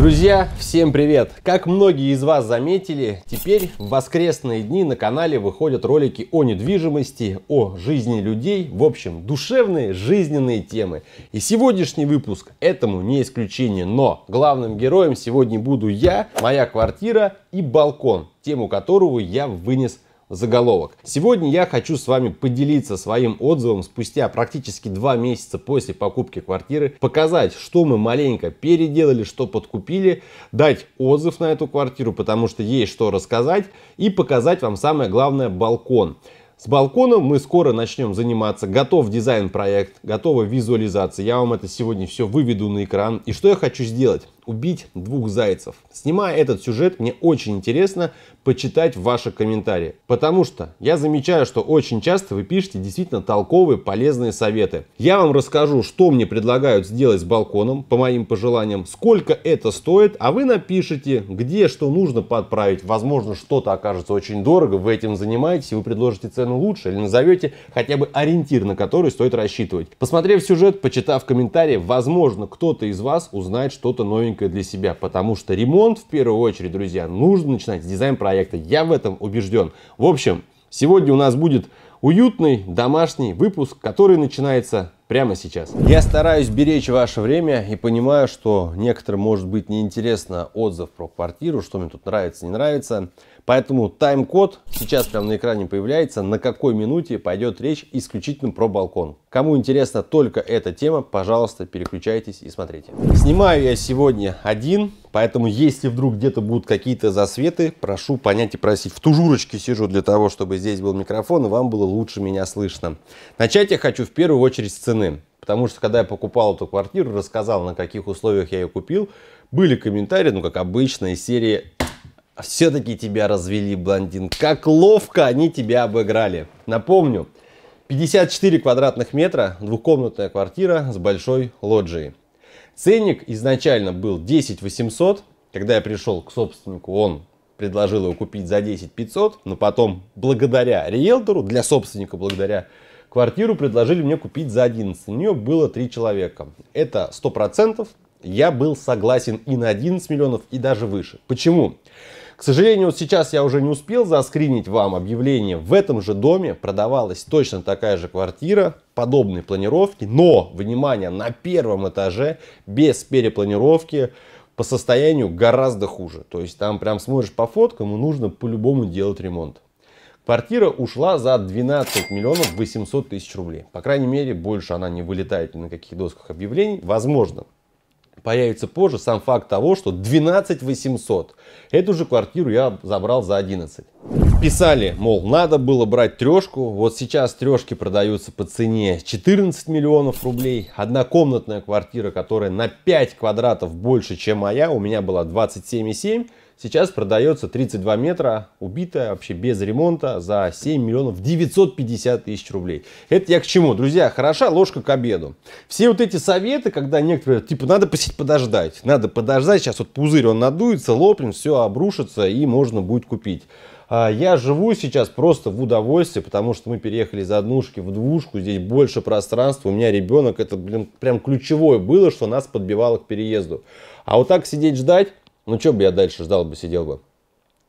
Друзья, всем привет! Как многие из вас заметили, теперь в воскресные дни на канале выходят ролики о недвижимости, о жизни людей, в общем, душевные жизненные темы. И сегодняшний выпуск этому не исключение, но главным героем сегодня буду я, моя квартира и балкон, тему которого я вынес заголовок. Сегодня я хочу с вами поделиться своим отзывом спустя практически два месяца после покупки квартиры, показать, что мы маленько переделали, что подкупили, дать отзыв на эту квартиру, потому что есть что рассказать, и показать вам самое главное балкон. С балконом мы скоро начнем заниматься. Готов дизайн-проект, готова визуализация. Я вам это сегодня все выведу на экран. И что я хочу сделать? Убить двух зайцев. Снимая этот сюжет, мне очень интересно почитать ваши комментарии. Потому что я замечаю, что очень часто вы пишете действительно толковые, полезные советы. Я вам расскажу, что мне предлагают сделать с балконом, по моим пожеланиям, сколько это стоит, а вы напишите, где что нужно подправить. Возможно, что-то окажется очень дорого, вы этим занимаетесь, и вы предложите цену лучше, или назовете хотя бы ориентир, на который стоит рассчитывать. Посмотрев сюжет, почитав комментарии, возможно, кто-то из вас узнает что-то новенькое для себя, потому что ремонт, в первую очередь, друзья, нужно начинать с дизайн-проекта проекта. Я в этом убежден. В общем, сегодня у нас будет уютный домашний выпуск, который начинается прямо сейчас. Я стараюсь беречь ваше время и понимаю, что некоторым может быть неинтересно отзыв про квартиру, что мне тут нравится, не нравится. Поэтому тайм-код сейчас прямо на экране появляется, на какой минуте пойдет речь исключительно про балкон. Кому интересна только эта тема, пожалуйста, переключайтесь и смотрите. Снимаю я сегодня один, поэтому если вдруг где-то будут какие-то засветы, прошу понять и просить. В тужурочке сижу для того, чтобы здесь был микрофон и вам было лучше меня слышно. Начать я хочу в первую очередь с цены. Потому что когда я покупал эту квартиру, рассказал, на каких условиях я ее купил, были комментарии, ну как обычно, из серии а Все-таки тебя развели, блондин. Как ловко они тебя обыграли. Напомню, 54 квадратных метра, двухкомнатная квартира с большой лоджией. Ценник изначально был 10 800. Когда я пришел к собственнику, он предложил его купить за 10 500. Но потом, благодаря риэлтору, для собственника, благодаря квартиру, предложили мне купить за 11. У нее было 3 человека. Это 100%. Я был согласен и на 11 миллионов, и даже выше. Почему? Почему? К сожалению, вот сейчас я уже не успел заскринить вам объявление. В этом же доме продавалась точно такая же квартира, подобной планировки. Но, внимание, на первом этаже, без перепланировки, по состоянию гораздо хуже. То есть там прям смотришь по фоткам и нужно по-любому делать ремонт. Квартира ушла за 12 миллионов 800 тысяч рублей. По крайней мере, больше она не вылетает ни на каких досках объявлений. Возможно, появится позже сам факт того, что 12 800. Эту же квартиру я забрал за 11. Писали, мол, надо было брать трешку. Вот сейчас трешки продаются по цене 14 миллионов рублей. Однокомнатная квартира, которая на 5 квадратов больше, чем моя, у меня была 27,7 Сейчас продается 32 метра, убитая, вообще без ремонта, за 7 миллионов 950 тысяч рублей. Это я к чему? Друзья, хороша ложка к обеду. Все вот эти советы, когда некоторые, типа, надо посидеть подождать, надо подождать, сейчас вот пузырь, он надуется, лопнет, все обрушится и можно будет купить. А, я живу сейчас просто в удовольствии, потому что мы переехали из однушки в двушку, здесь больше пространства, у меня ребенок, это, блин, прям ключевое было, что нас подбивало к переезду. А вот так сидеть ждать, ну, что бы я дальше ждал бы, сидел бы?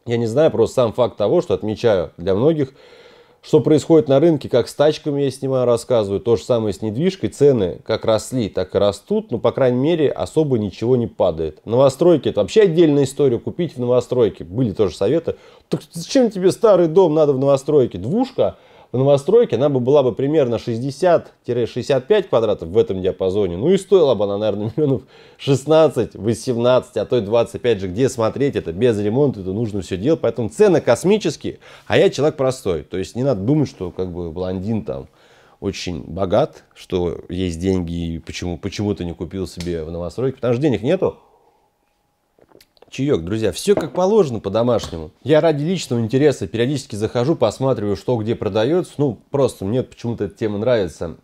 Я не знаю, просто сам факт того, что отмечаю для многих, что происходит на рынке, как с тачками я снимаю, рассказываю, то же самое с недвижкой, цены как росли, так и растут, но, по крайней мере, особо ничего не падает. Новостройки, это вообще отдельная история, купить в новостройке, были тоже советы, так зачем тебе старый дом надо в новостройке, двушка – на новостройке она бы была бы примерно 60-65 квадратов в этом диапазоне. Ну и стоила бы она, наверное, миллионов 16, 18, а то и 25 же. Где смотреть это? Без ремонта это нужно все делать. Поэтому цены космические, а я человек простой. То есть не надо думать, что как бы блондин там очень богат, что есть деньги и почему, почему ты не купил себе в новостройке, потому что денег нету чаек, друзья. Все как положено по-домашнему. Я ради личного интереса периодически захожу, посматриваю, что где продается. Ну, просто мне почему-то эта тема нравится.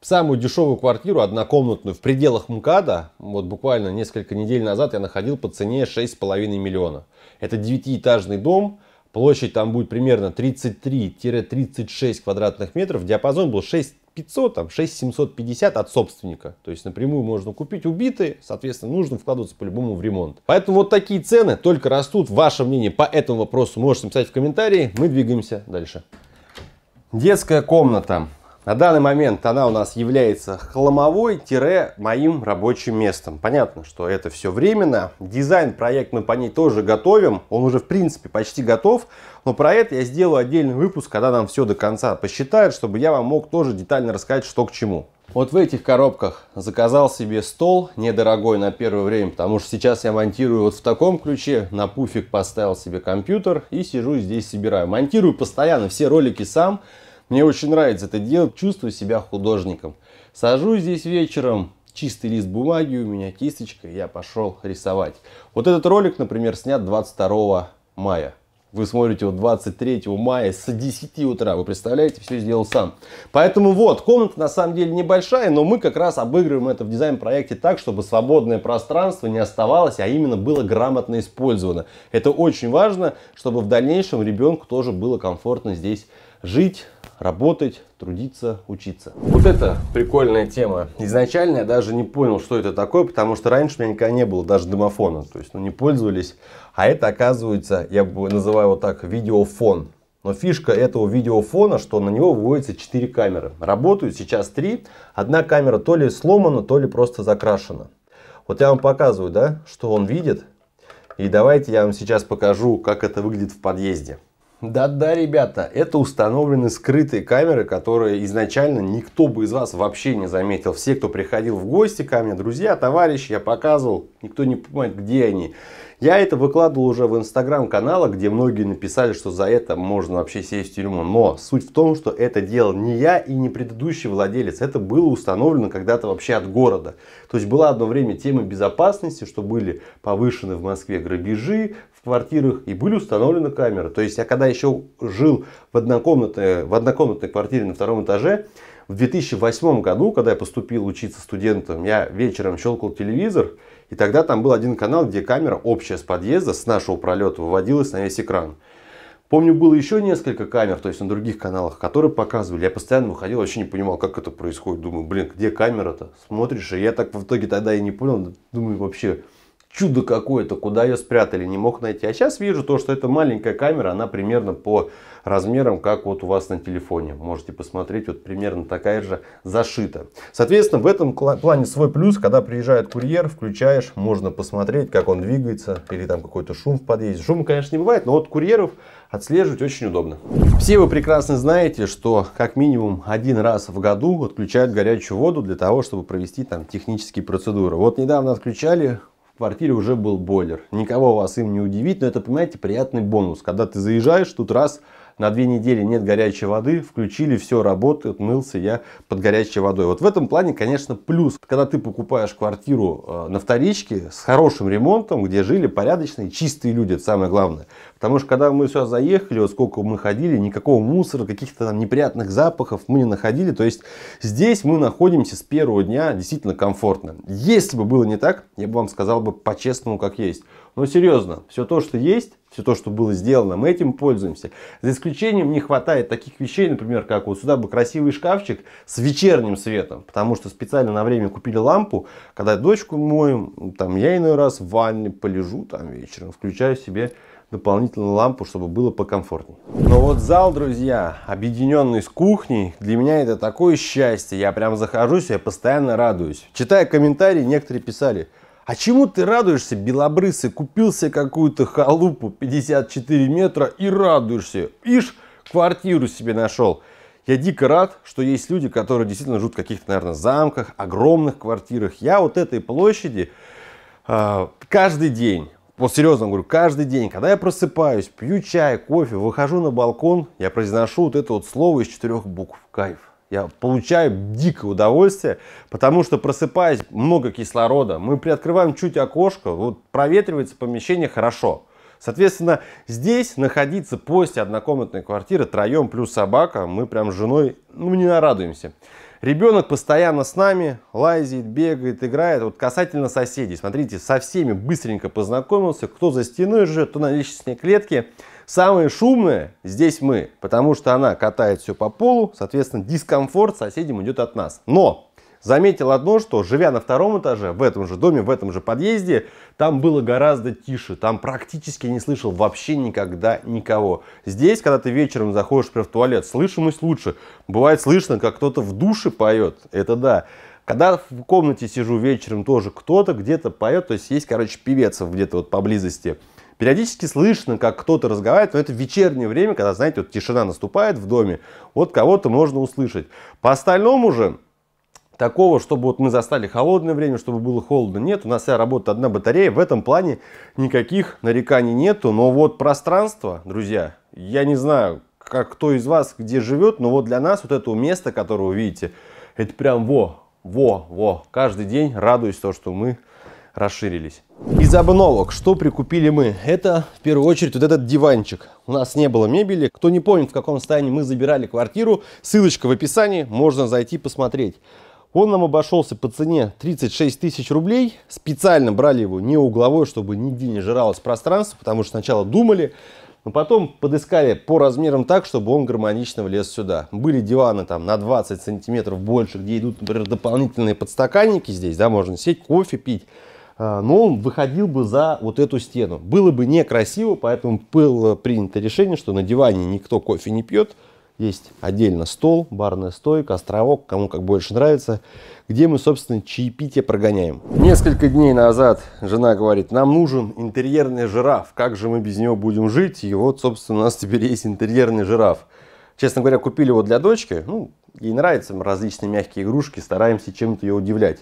Самую дешевую квартиру, однокомнатную, в пределах МКАДа, вот буквально несколько недель назад я находил по цене 6,5 миллиона. Это девятиэтажный дом, Площадь там будет примерно 33-36 квадратных метров. Диапазон был 6 500, там 6-750 от собственника. То есть напрямую можно купить убитые, соответственно, нужно вкладываться по-любому в ремонт. Поэтому вот такие цены только растут. Ваше мнение по этому вопросу можете написать в комментарии. Мы двигаемся дальше. Детская комната. На данный момент она у нас является хламовой-моим рабочим местом. Понятно, что это все временно. Дизайн проект мы по ней тоже готовим. Он уже в принципе почти готов. Но про это я сделаю отдельный выпуск, когда нам все до конца посчитают, чтобы я вам мог тоже детально рассказать, что к чему. Вот в этих коробках заказал себе стол, недорогой на первое время, потому что сейчас я монтирую вот в таком ключе, на пуфик поставил себе компьютер и сижу здесь собираю. Монтирую постоянно все ролики сам, мне очень нравится это делать, чувствую себя художником. Сажусь здесь вечером, чистый лист бумаги у меня, кисточка, я пошел рисовать. Вот этот ролик, например, снят 22 мая. Вы смотрите его 23 мая с 10 утра. Вы представляете, все сделал сам. Поэтому вот, комната на самом деле небольшая, но мы как раз обыгрываем это в дизайн-проекте так, чтобы свободное пространство не оставалось, а именно было грамотно использовано. Это очень важно, чтобы в дальнейшем ребенку тоже было комфортно здесь жить, работать, трудиться, учиться. Вот это прикольная тема. Изначально я даже не понял, что это такое, потому что раньше у меня никогда не было даже домофона, то есть ну, не пользовались. А это оказывается, я называю его так, видеофон. Но фишка этого видеофона, что на него выводятся 4 камеры. Работают сейчас 3. Одна камера то ли сломана, то ли просто закрашена. Вот я вам показываю, да, что он видит. И давайте я вам сейчас покажу, как это выглядит в подъезде. Да-да, ребята, это установлены скрытые камеры, которые изначально никто бы из вас вообще не заметил. Все, кто приходил в гости ко мне, друзья, товарищи, я показывал, никто не понимает, где они. Я это выкладывал уже в инстаграм-канала, где многие написали, что за это можно вообще сесть в тюрьму. Но суть в том, что это делал не я и не предыдущий владелец. Это было установлено когда-то вообще от города. То есть была одно время тема безопасности, что были повышены в Москве грабежи, в квартирах и были установлены камеры. То есть я когда еще жил в однокомнатной, в однокомнатной квартире на втором этаже, в 2008 году, когда я поступил учиться студентом, я вечером щелкал телевизор, и тогда там был один канал, где камера общая с подъезда, с нашего пролета выводилась на весь экран. Помню, было еще несколько камер, то есть на других каналах, которые показывали. Я постоянно выходил, вообще не понимал, как это происходит. Думаю, блин, где камера-то? Смотришь, и я так в итоге тогда и не понял. Думаю, вообще, чудо какое-то, куда ее спрятали, не мог найти. А сейчас вижу то, что это маленькая камера, она примерно по размерам, как вот у вас на телефоне. Можете посмотреть, вот примерно такая же зашита. Соответственно, в этом плане свой плюс, когда приезжает курьер, включаешь, можно посмотреть, как он двигается, или там какой-то шум в подъезде. Шума, конечно, не бывает, но вот курьеров отслеживать очень удобно. Все вы прекрасно знаете, что как минимум один раз в году отключают горячую воду для того, чтобы провести там технические процедуры. Вот недавно отключали квартире уже был бойлер. Никого вас им не удивить, но это, понимаете, приятный бонус. Когда ты заезжаешь, тут раз на две недели нет горячей воды, включили, все работает, мылся я под горячей водой. Вот в этом плане, конечно, плюс. Когда ты покупаешь квартиру э, на вторичке с хорошим ремонтом, где жили порядочные, чистые люди, это самое главное. Потому что когда мы сюда заехали, вот сколько мы ходили, никакого мусора, каких-то там неприятных запахов мы не находили. То есть здесь мы находимся с первого дня действительно комфортно. Если бы было не так, я бы вам сказал бы по-честному, как есть. Но серьезно, все то, что есть, все то, что было сделано, мы этим пользуемся. За исключением не хватает таких вещей, например, как вот сюда бы красивый шкафчик с вечерним светом, потому что специально на время купили лампу, когда дочку моем, там я иной раз в ванне полежу там вечером, включаю себе дополнительную лампу, чтобы было покомфортнее. Но вот зал, друзья, объединенный с кухней, для меня это такое счастье. Я прям захожусь, я постоянно радуюсь. Читая комментарии, некоторые писали – а чему ты радуешься, белобрысы? Купил себе какую-то халупу 54 метра и радуешься. Ишь, квартиру себе нашел. Я дико рад, что есть люди, которые действительно живут в каких-то, наверное, замках, огромных квартирах. Я вот этой площади э, каждый день, вот серьезно говорю, каждый день, когда я просыпаюсь, пью чай, кофе, выхожу на балкон, я произношу вот это вот слово из четырех букв. Кайф. Я получаю дикое удовольствие, потому что просыпаясь много кислорода, мы приоткрываем чуть окошко, вот проветривается помещение хорошо. Соответственно, здесь находиться после однокомнатной квартиры троем плюс собака, мы прям с женой ну, не нарадуемся. Ребенок постоянно с нами, лазит, бегает, играет. Вот касательно соседей, смотрите, со всеми быстренько познакомился, кто за стеной живет, кто на лестничной клетке самое шумное здесь мы, потому что она катает все по полу, соответственно, дискомфорт соседям идет от нас. Но заметил одно, что живя на втором этаже, в этом же доме, в этом же подъезде, там было гораздо тише, там практически не слышал вообще никогда никого. Здесь, когда ты вечером заходишь например, в туалет, слышимость лучше. Бывает слышно, как кто-то в душе поет, это да. Когда в комнате сижу вечером, тоже кто-то где-то поет, то есть есть, короче, певец где-то вот поблизости. Периодически слышно, как кто-то разговаривает, но это вечернее время, когда, знаете, вот тишина наступает в доме, вот кого-то можно услышать. По остальному же, такого, чтобы вот мы застали холодное время, чтобы было холодно, нет. У нас вся работа одна батарея. В этом плане никаких нареканий нету. Но вот пространство, друзья, я не знаю, как кто из вас где живет, но вот для нас вот это место, которое вы видите, это прям во, во, во. Каждый день радуюсь то, что мы расширились. Из обновок, что прикупили мы? Это в первую очередь вот этот диванчик. У нас не было мебели. Кто не помнит, в каком состоянии мы забирали квартиру, ссылочка в описании, можно зайти посмотреть. Он нам обошелся по цене 36 тысяч рублей. Специально брали его не угловой, чтобы нигде не жралось пространство, потому что сначала думали, но потом подыскали по размерам так, чтобы он гармонично влез сюда. Были диваны там на 20 сантиметров больше, где идут, например, дополнительные подстаканники здесь, да, можно сесть, кофе пить. Э, но он выходил бы за вот эту стену. Было бы некрасиво, поэтому было принято решение, что на диване никто кофе не пьет. Есть отдельно стол, барная стойка, островок, кому как больше нравится, где мы, собственно, чаепитие прогоняем. Несколько дней назад жена говорит, нам нужен интерьерный жираф, как же мы без него будем жить? И вот, собственно, у нас теперь есть интерьерный жираф. Честно говоря, купили его для дочки, ну, ей нравятся различные мягкие игрушки, стараемся чем-то ее удивлять.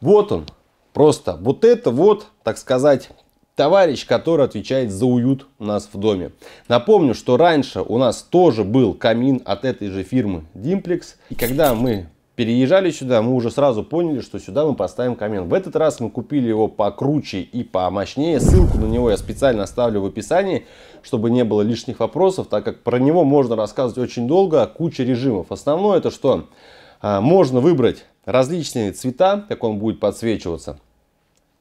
Вот он, Просто вот это вот, так сказать, товарищ, который отвечает за уют у нас в доме. Напомню, что раньше у нас тоже был камин от этой же фирмы Dimplex. И когда мы переезжали сюда, мы уже сразу поняли, что сюда мы поставим камин. В этот раз мы купили его покруче и помощнее. Ссылку на него я специально оставлю в описании, чтобы не было лишних вопросов, так как про него можно рассказывать очень долго, а куча режимов. Основное это что? А, можно выбрать различные цвета, как он будет подсвечиваться.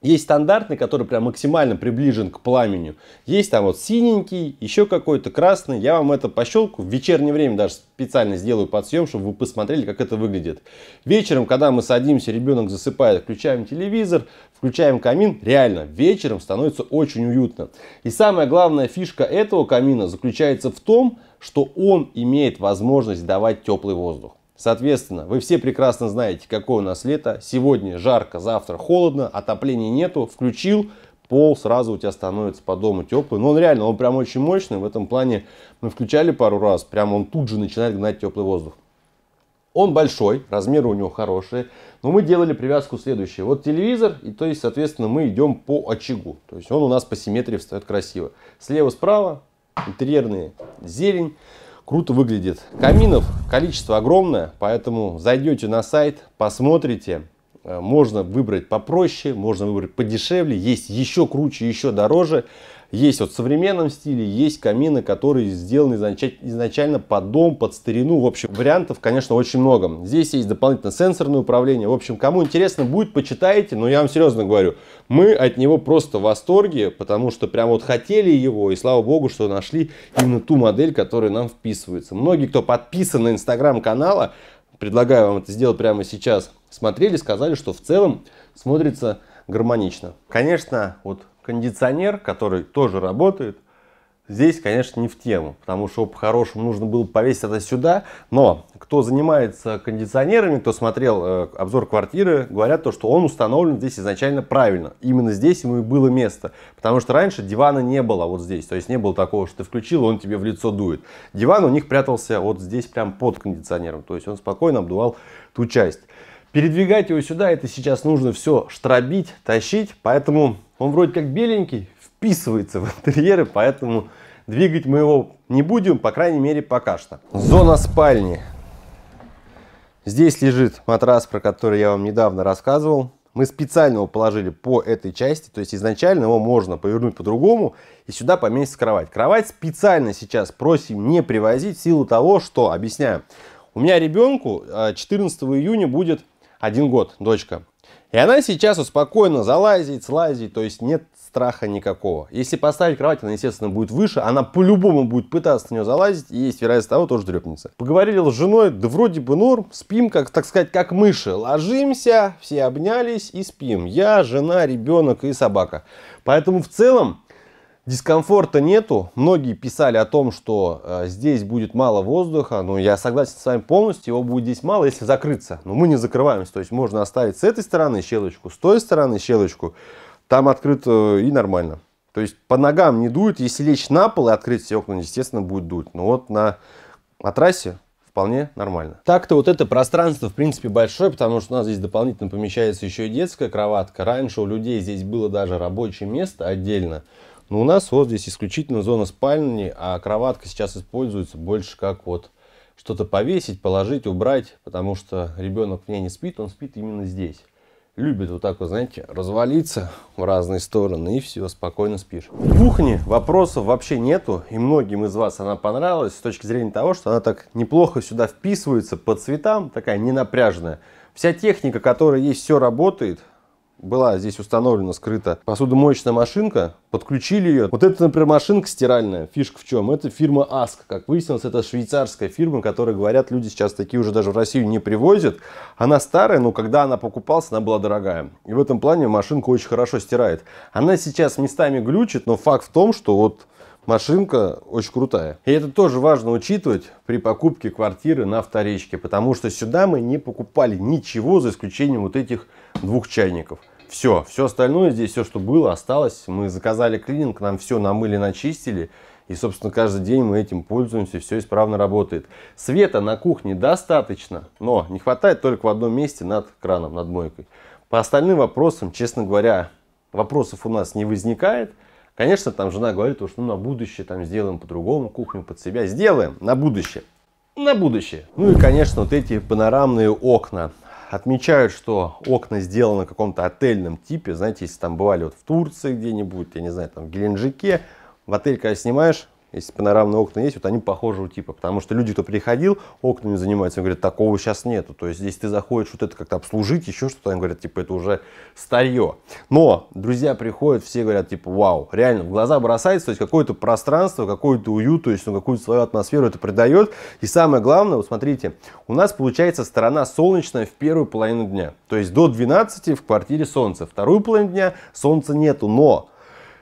Есть стандартный, который прям максимально приближен к пламени. Есть там вот синенький, еще какой-то красный. Я вам это пощелку в вечернее время даже специально сделаю подсъем, чтобы вы посмотрели, как это выглядит. Вечером, когда мы садимся, ребенок засыпает, включаем телевизор, включаем камин. Реально, вечером становится очень уютно. И самая главная фишка этого камина заключается в том, что он имеет возможность давать теплый воздух. Соответственно, вы все прекрасно знаете, какое у нас лето. Сегодня жарко, завтра холодно, отопления нету. Включил, пол сразу у тебя становится по дому теплый. Но он реально, он прям очень мощный. В этом плане мы включали пару раз, прям он тут же начинает гнать теплый воздух. Он большой, размеры у него хорошие, но мы делали привязку следующее. Вот телевизор, и то есть, соответственно, мы идем по очагу. То есть он у нас по симметрии встает красиво. Слева-справа интерьерные зелень круто выглядит. Каминов количество огромное, поэтому зайдете на сайт, посмотрите. Э, можно выбрать попроще, можно выбрать подешевле, есть еще круче, еще дороже. Есть вот в современном стиле, есть камины, которые сделаны изначально под дом, под старину. В общем, вариантов, конечно, очень много. Здесь есть дополнительно сенсорное управление. В общем, кому интересно будет, почитайте. Но я вам серьезно говорю, мы от него просто в восторге, потому что прям вот хотели его. И слава богу, что нашли именно ту модель, которая нам вписывается. Многие, кто подписан на инстаграм канала, предлагаю вам это сделать прямо сейчас, смотрели, сказали, что в целом смотрится гармонично. Конечно, вот кондиционер, который тоже работает, здесь, конечно, не в тему, потому что по-хорошему нужно было повесить это сюда. Но кто занимается кондиционерами, кто смотрел э, обзор квартиры, говорят то, что он установлен здесь изначально правильно. Именно здесь ему и было место. Потому что раньше дивана не было вот здесь. То есть не было такого, что ты включил, он тебе в лицо дует. Диван у них прятался вот здесь, прям под кондиционером. То есть он спокойно обдувал ту часть. Передвигать его сюда, это сейчас нужно все штробить, тащить, поэтому он вроде как беленький, вписывается в интерьеры, поэтому двигать мы его не будем, по крайней мере пока что. Зона спальни. Здесь лежит матрас, про который я вам недавно рассказывал. Мы специально его положили по этой части, то есть изначально его можно повернуть по-другому и сюда поместить кровать. Кровать специально сейчас просим не привозить в силу того, что, объясняю, у меня ребенку 14 э, июня будет один год, дочка. И она сейчас спокойно залазит, слазит, то есть нет страха никакого. Если поставить кровать, она, естественно, будет выше, она по-любому будет пытаться на нее залазить, и есть вероятность того, тоже дрепнется. Поговорили с женой, да вроде бы норм, спим, как, так сказать, как мыши. Ложимся, все обнялись и спим. Я, жена, ребенок и собака. Поэтому в целом Дискомфорта нету. Многие писали о том, что э, здесь будет мало воздуха. Ну, я согласен с вами полностью, его будет здесь мало, если закрыться. Но мы не закрываемся, то есть можно оставить с этой стороны щелочку, с той стороны щелочку. Там открыто э, и нормально. То есть по ногам не дует. Если лечь на пол и открыть все окна, естественно, будет дуть. Но вот на, на трассе вполне нормально. Так-то вот это пространство, в принципе, большое, потому что у нас здесь дополнительно помещается еще и детская кроватка. Раньше у людей здесь было даже рабочее место отдельно. Но у нас вот здесь исключительно зона спальни, а кроватка сейчас используется больше как вот что-то повесить, положить, убрать, потому что ребенок в ней не спит, он спит именно здесь. Любит вот так вот, знаете, развалиться в разные стороны и все, спокойно спишь. В кухне вопросов вообще нету, и многим из вас она понравилась с точки зрения того, что она так неплохо сюда вписывается по цветам, такая ненапряжная. Вся техника, которая есть, все работает, была здесь установлена скрыта посудомоечная машинка, подключили ее. Вот это, например, машинка стиральная. Фишка в чем? Это фирма Ask. Как выяснилось, это швейцарская фирма, которая, говорят, люди сейчас такие уже даже в Россию не привозят. Она старая, но когда она покупалась, она была дорогая. И в этом плане машинка очень хорошо стирает. Она сейчас местами глючит, но факт в том, что вот машинка очень крутая. И это тоже важно учитывать при покупке квартиры на вторичке, потому что сюда мы не покупали ничего, за исключением вот этих двух чайников. Все, все остальное здесь, все, что было, осталось. Мы заказали клининг, нам все намыли, начистили. И, собственно, каждый день мы этим пользуемся, все исправно работает. Света на кухне достаточно, но не хватает только в одном месте над краном, над мойкой. По остальным вопросам, честно говоря, вопросов у нас не возникает. Конечно, там жена говорит, что ну, на будущее там сделаем по-другому кухню под себя. Сделаем на будущее. На будущее. Ну и, конечно, вот эти панорамные окна. Отмечают, что окна сделаны в каком-то отельном типе. Знаете, если там бывали вот в Турции где-нибудь, я не знаю, там в Геленджике. В отель, когда снимаешь, если панорамные окна есть, вот они похожего типа. Потому что люди, кто приходил, окнами занимаются, говорят, такого сейчас нету. То есть здесь ты заходишь вот это как-то обслужить, еще что-то, они говорят, типа, это уже старье. Но друзья приходят, все говорят, типа, вау, реально, в глаза бросается, то есть какое-то пространство, какой-то уют, то есть ну, какую-то свою атмосферу это придает. И самое главное, вот смотрите, у нас получается сторона солнечная в первую половину дня. То есть до 12 в квартире солнце, вторую половину дня солнца нету, но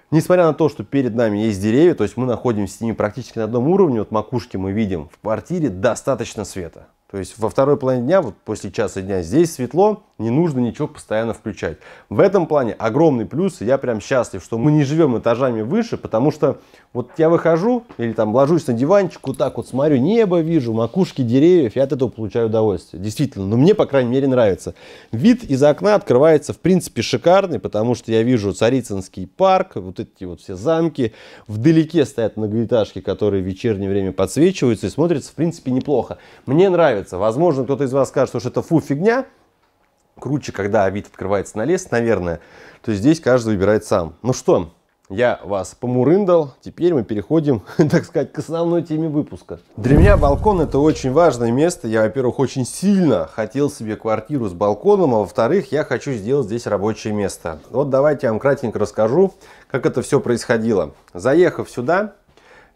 Несмотря на то, что перед нами есть деревья, то есть мы находимся с ними практически на одном уровне, вот макушки мы видим, в квартире достаточно света. То есть во второй половине дня, вот после часа дня здесь светло, не нужно ничего постоянно включать. В этом плане огромный плюс, и я прям счастлив, что мы не живем этажами выше, потому что вот я выхожу или там ложусь на диванчик, вот так вот смотрю, небо вижу, макушки деревьев, я от этого получаю удовольствие. Действительно, но мне, по крайней мере, нравится. Вид из окна открывается, в принципе, шикарный, потому что я вижу Царицынский парк, вот эти вот все замки, вдалеке стоят многоэтажки, которые в вечернее время подсвечиваются и смотрятся, в принципе, неплохо. Мне нравится. Возможно, кто-то из вас скажет, что это фу, фигня, круче, когда вид открывается на лес, наверное, то здесь каждый выбирает сам. Ну что, я вас помурындал, теперь мы переходим, так сказать, к основной теме выпуска. Для меня балкон это очень важное место. Я, во-первых, очень сильно хотел себе квартиру с балконом, а во-вторых, я хочу сделать здесь рабочее место. Вот давайте я вам кратенько расскажу, как это все происходило. Заехав сюда,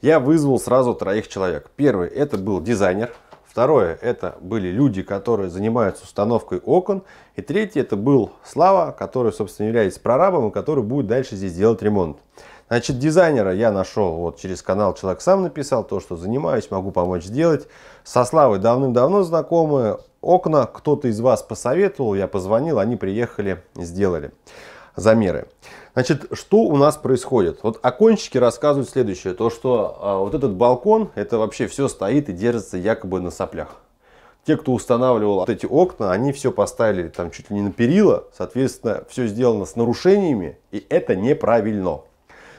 я вызвал сразу троих человек. Первый это был дизайнер, Второе, это были люди, которые занимаются установкой окон. И третье, это был Слава, который, собственно, является прорабом и который будет дальше здесь делать ремонт. Значит, дизайнера я нашел вот через канал «Человек сам написал», то, что занимаюсь, могу помочь сделать. Со Славой давным-давно знакомы. Окна кто-то из вас посоветовал, я позвонил, они приехали, сделали замеры. Значит, что у нас происходит? Вот окончики рассказывают следующее, то что а, вот этот балкон, это вообще все стоит и держится якобы на соплях. Те, кто устанавливал вот эти окна, они все поставили там чуть ли не на перила, соответственно, все сделано с нарушениями, и это неправильно.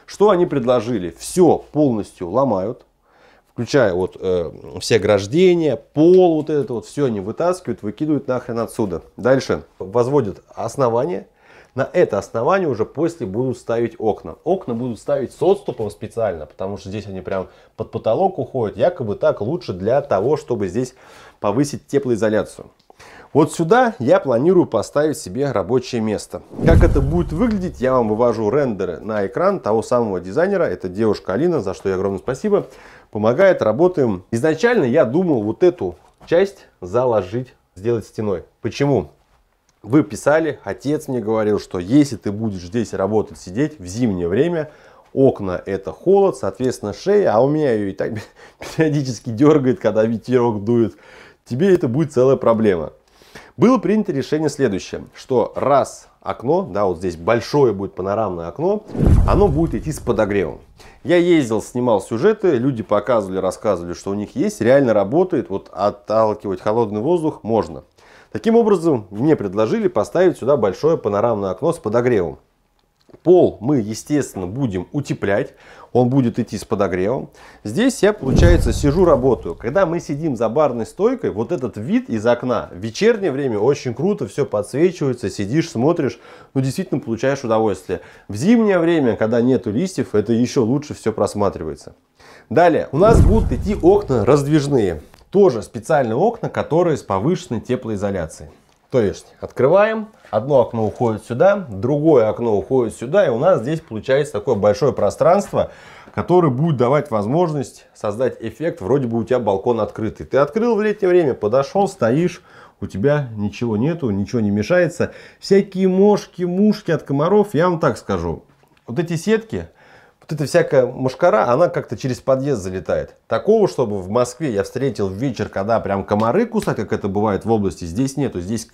Что они предложили? Все полностью ломают, включая вот э, все ограждения, пол вот это вот, все они вытаскивают, выкидывают нахрен отсюда. Дальше возводят основание, на это основание уже после будут ставить окна. Окна будут ставить с отступом специально, потому что здесь они прям под потолок уходят. Якобы так лучше для того, чтобы здесь повысить теплоизоляцию. Вот сюда я планирую поставить себе рабочее место. Как это будет выглядеть, я вам вывожу рендеры на экран того самого дизайнера. Это девушка Алина, за что я огромное спасибо. Помогает, работаем. Изначально я думал вот эту часть заложить, сделать стеной. Почему? Вы писали, отец мне говорил, что если ты будешь здесь работать, сидеть в зимнее время, окна это холод, соответственно шея, а у меня ее и так периодически дергает, когда ветерок дует, тебе это будет целая проблема. Было принято решение следующее, что раз окно, да, вот здесь большое будет панорамное окно, оно будет идти с подогревом. Я ездил, снимал сюжеты, люди показывали, рассказывали, что у них есть, реально работает, вот отталкивать холодный воздух можно. Таким образом, мне предложили поставить сюда большое панорамное окно с подогревом. Пол мы, естественно, будем утеплять. Он будет идти с подогревом. Здесь я, получается, сижу, работаю. Когда мы сидим за барной стойкой, вот этот вид из окна в вечернее время очень круто, все подсвечивается, сидишь, смотришь, ну, действительно получаешь удовольствие. В зимнее время, когда нету листьев, это еще лучше все просматривается. Далее, у нас будут идти окна раздвижные. Тоже специальные окна, которые с повышенной теплоизоляцией. То есть открываем, одно окно уходит сюда, другое окно уходит сюда, и у нас здесь получается такое большое пространство, которое будет давать возможность создать эффект, вроде бы у тебя балкон открытый. Ты открыл в летнее время, подошел, стоишь, у тебя ничего нету, ничего не мешается. Всякие мошки, мушки от комаров, я вам так скажу. Вот эти сетки, вот эта всякая мушкара, она как-то через подъезд залетает. Такого, чтобы в Москве я встретил вечер, когда прям комары кусают, как это бывает в области, здесь нету. Здесь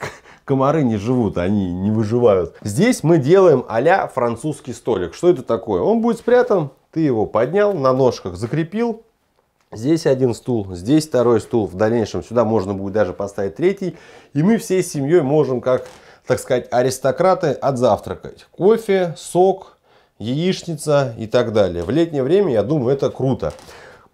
комары не живут, они не выживают. Здесь мы делаем а французский столик. Что это такое? Он будет спрятан, ты его поднял, на ножках закрепил. Здесь один стул, здесь второй стул. В дальнейшем сюда можно будет даже поставить третий. И мы всей семьей можем, как, так сказать, аристократы отзавтракать. Кофе, сок, яичница и так далее. В летнее время, я думаю, это круто.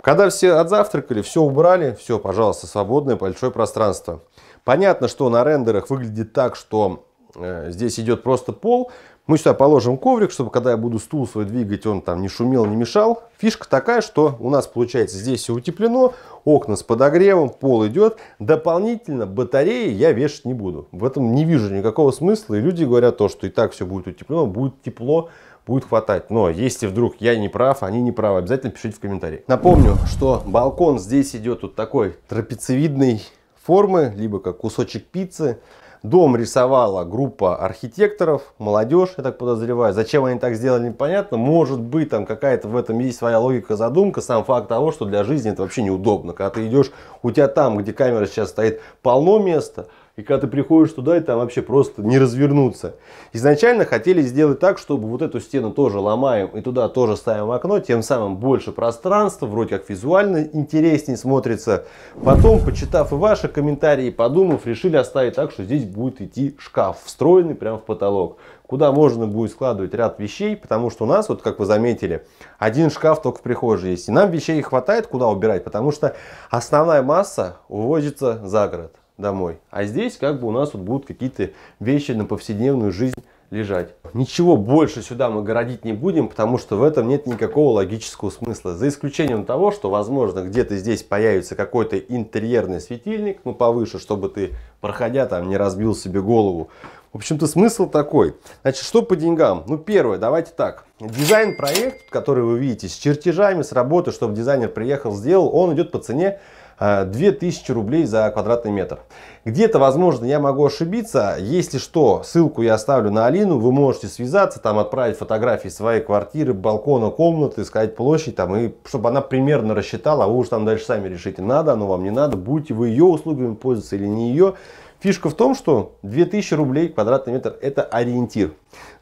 Когда все отзавтракали, все убрали, все, пожалуйста, свободное большое пространство. Понятно, что на рендерах выглядит так, что э, здесь идет просто пол. Мы сюда положим коврик, чтобы когда я буду стул свой двигать, он там не шумел, не мешал. Фишка такая, что у нас получается здесь все утеплено, окна с подогревом, пол идет. Дополнительно батареи я вешать не буду. В этом не вижу никакого смысла. И люди говорят то, что и так все будет утеплено, будет тепло будет хватать. Но если вдруг я не прав, они не правы, обязательно пишите в комментарии. Напомню, что балкон здесь идет вот такой трапециевидной формы, либо как кусочек пиццы. Дом рисовала группа архитекторов, молодежь, я так подозреваю. Зачем они так сделали, непонятно. Может быть, там какая-то в этом есть своя логика, задумка. Сам факт того, что для жизни это вообще неудобно. Когда ты идешь, у тебя там, где камера сейчас стоит, полно места – и когда ты приходишь туда, и там вообще просто не развернуться. Изначально хотели сделать так, чтобы вот эту стену тоже ломаем и туда тоже ставим окно, тем самым больше пространства, вроде как визуально интереснее смотрится. Потом, почитав и ваши комментарии, подумав, решили оставить так, что здесь будет идти шкаф, встроенный прямо в потолок куда можно будет складывать ряд вещей, потому что у нас, вот как вы заметили, один шкаф только в прихожей есть. И нам вещей хватает, куда убирать, потому что основная масса увозится за город домой. А здесь как бы у нас вот будут какие-то вещи на повседневную жизнь лежать. Ничего больше сюда мы городить не будем, потому что в этом нет никакого логического смысла. За исключением того, что, возможно, где-то здесь появится какой-то интерьерный светильник, ну, повыше, чтобы ты, проходя там, не разбил себе голову. В общем-то, смысл такой. Значит, что по деньгам? Ну, первое, давайте так. Дизайн-проект, который вы видите, с чертежами, с работы, чтобы дизайнер приехал, сделал, он идет по цене 2000 э, рублей за квадратный метр. Где-то, возможно, я могу ошибиться. Если что, ссылку я оставлю на Алину. Вы можете связаться, там отправить фотографии своей квартиры, балкона, комнаты, сказать площадь, там, и чтобы она примерно рассчитала, а вы уж там дальше сами решите, надо оно вам, не надо, будете вы ее услугами пользоваться или не ее. Фишка в том, что 2000 рублей квадратный метр – это ориентир.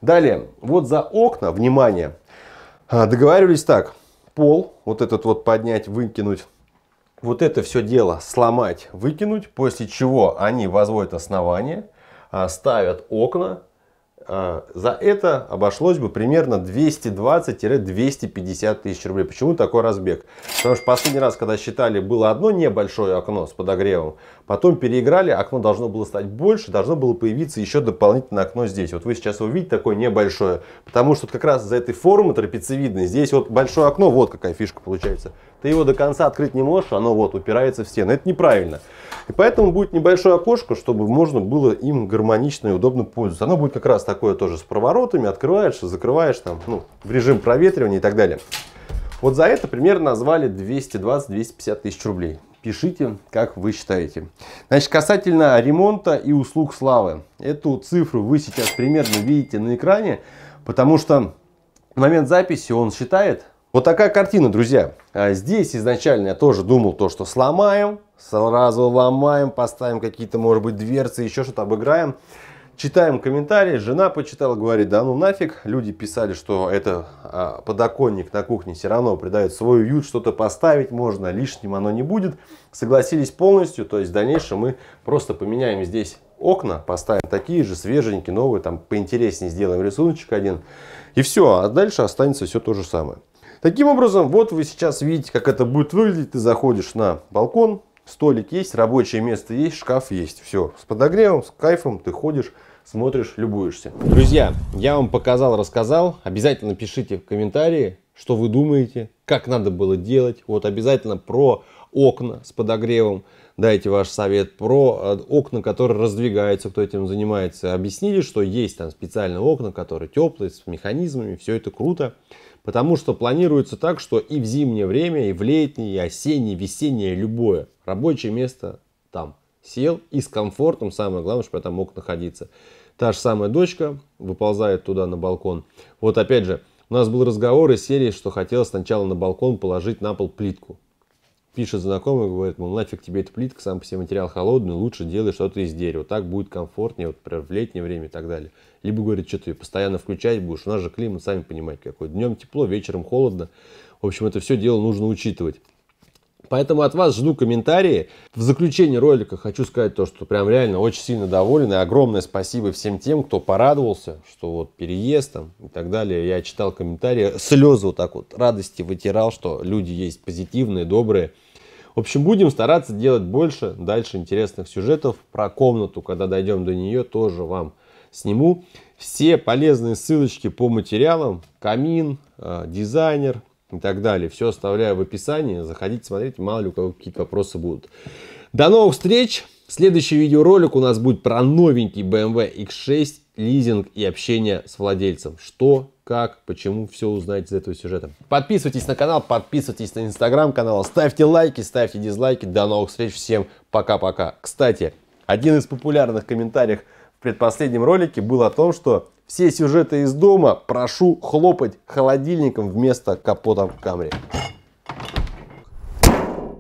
Далее, вот за окна, внимание, э, договаривались так, пол, вот этот вот поднять, выкинуть, вот это все дело сломать, выкинуть, после чего они возводят основание, а, ставят окна. А, за это обошлось бы примерно 220-250 тысяч рублей. Почему такой разбег? Потому что последний раз, когда считали, было одно небольшое окно с подогревом. Потом переиграли, окно должно было стать больше, должно было появиться еще дополнительное окно здесь. Вот вы сейчас увидите такое небольшое. Потому что как раз за этой формы трапециевидной, здесь вот большое окно, вот какая фишка получается. Ты его до конца открыть не можешь, оно вот упирается в стену. Это неправильно. И поэтому будет небольшое окошко, чтобы можно было им гармонично и удобно пользоваться. Оно будет как раз такое тоже с проворотами, открываешь, закрываешь там, ну, в режим проветривания и так далее. Вот за это примерно назвали 220-250 тысяч рублей. Пишите, как вы считаете. Значит, касательно ремонта и услуг славы. Эту цифру вы сейчас примерно видите на экране, потому что в момент записи он считает. Вот такая картина, друзья. А здесь изначально я тоже думал то, что сломаем, сразу ломаем, поставим какие-то, может быть, дверцы, еще что-то обыграем. Читаем комментарии, жена почитала, говорит, да ну нафиг. Люди писали, что это а, подоконник на кухне все равно придает свой уют, что-то поставить можно, лишним оно не будет. Согласились полностью, то есть в дальнейшем мы просто поменяем здесь окна, поставим такие же, свеженькие, новые, там поинтереснее сделаем рисуночек один. И все, а дальше останется все то же самое. Таким образом, вот вы сейчас видите, как это будет выглядеть. Ты заходишь на балкон, Столик есть, рабочее место есть, шкаф есть. Все, с подогревом, с кайфом ты ходишь, смотришь, любуешься. Друзья, я вам показал, рассказал. Обязательно пишите в комментарии, что вы думаете, как надо было делать. Вот обязательно про окна с подогревом дайте ваш совет про э, окна, которые раздвигаются, кто этим занимается. Объяснили, что есть там специальные окна, которые теплые, с механизмами, все это круто. Потому что планируется так, что и в зимнее время, и в летнее, и осеннее, весеннее, любое рабочее место там. Сел и с комфортом, самое главное, чтобы я там мог находиться. Та же самая дочка выползает туда на балкон. Вот опять же, у нас был разговор из серии, что хотела сначала на балкон положить на пол плитку пишет знакомый, говорит, мол, нафиг тебе эта плитка, сам по себе материал холодный, лучше делай что-то из дерева, так будет комфортнее, вот, например, в летнее время и так далее. Либо говорит, что ты постоянно включать будешь, у нас же климат, сами понимаете, какой. Днем тепло, вечером холодно. В общем, это все дело нужно учитывать. Поэтому от вас жду комментарии. В заключение ролика хочу сказать то, что прям реально очень сильно доволен. И огромное спасибо всем тем, кто порадовался, что вот переезд там и так далее. Я читал комментарии, слезы вот так вот радости вытирал, что люди есть позитивные, добрые. В общем, будем стараться делать больше, дальше интересных сюжетов. Про комнату, когда дойдем до нее, тоже вам сниму. Все полезные ссылочки по материалам, камин, э, дизайнер, и так далее. Все оставляю в описании. Заходите, смотрите, мало ли у кого какие-то вопросы будут. До новых встреч! Следующий видеоролик у нас будет про новенький BMW X6, эм лизинг и общение с владельцем. Что, как, почему, все узнаете из этого сюжета. Подписывайтесь на канал, подписывайтесь на инстаграм канал, ставьте лайки, ставьте дизлайки. До новых встреч, всем пока-пока. Кстати, один из популярных комментариев в предпоследнем ролике был о том, что все сюжеты из дома прошу хлопать холодильником вместо капота в камере.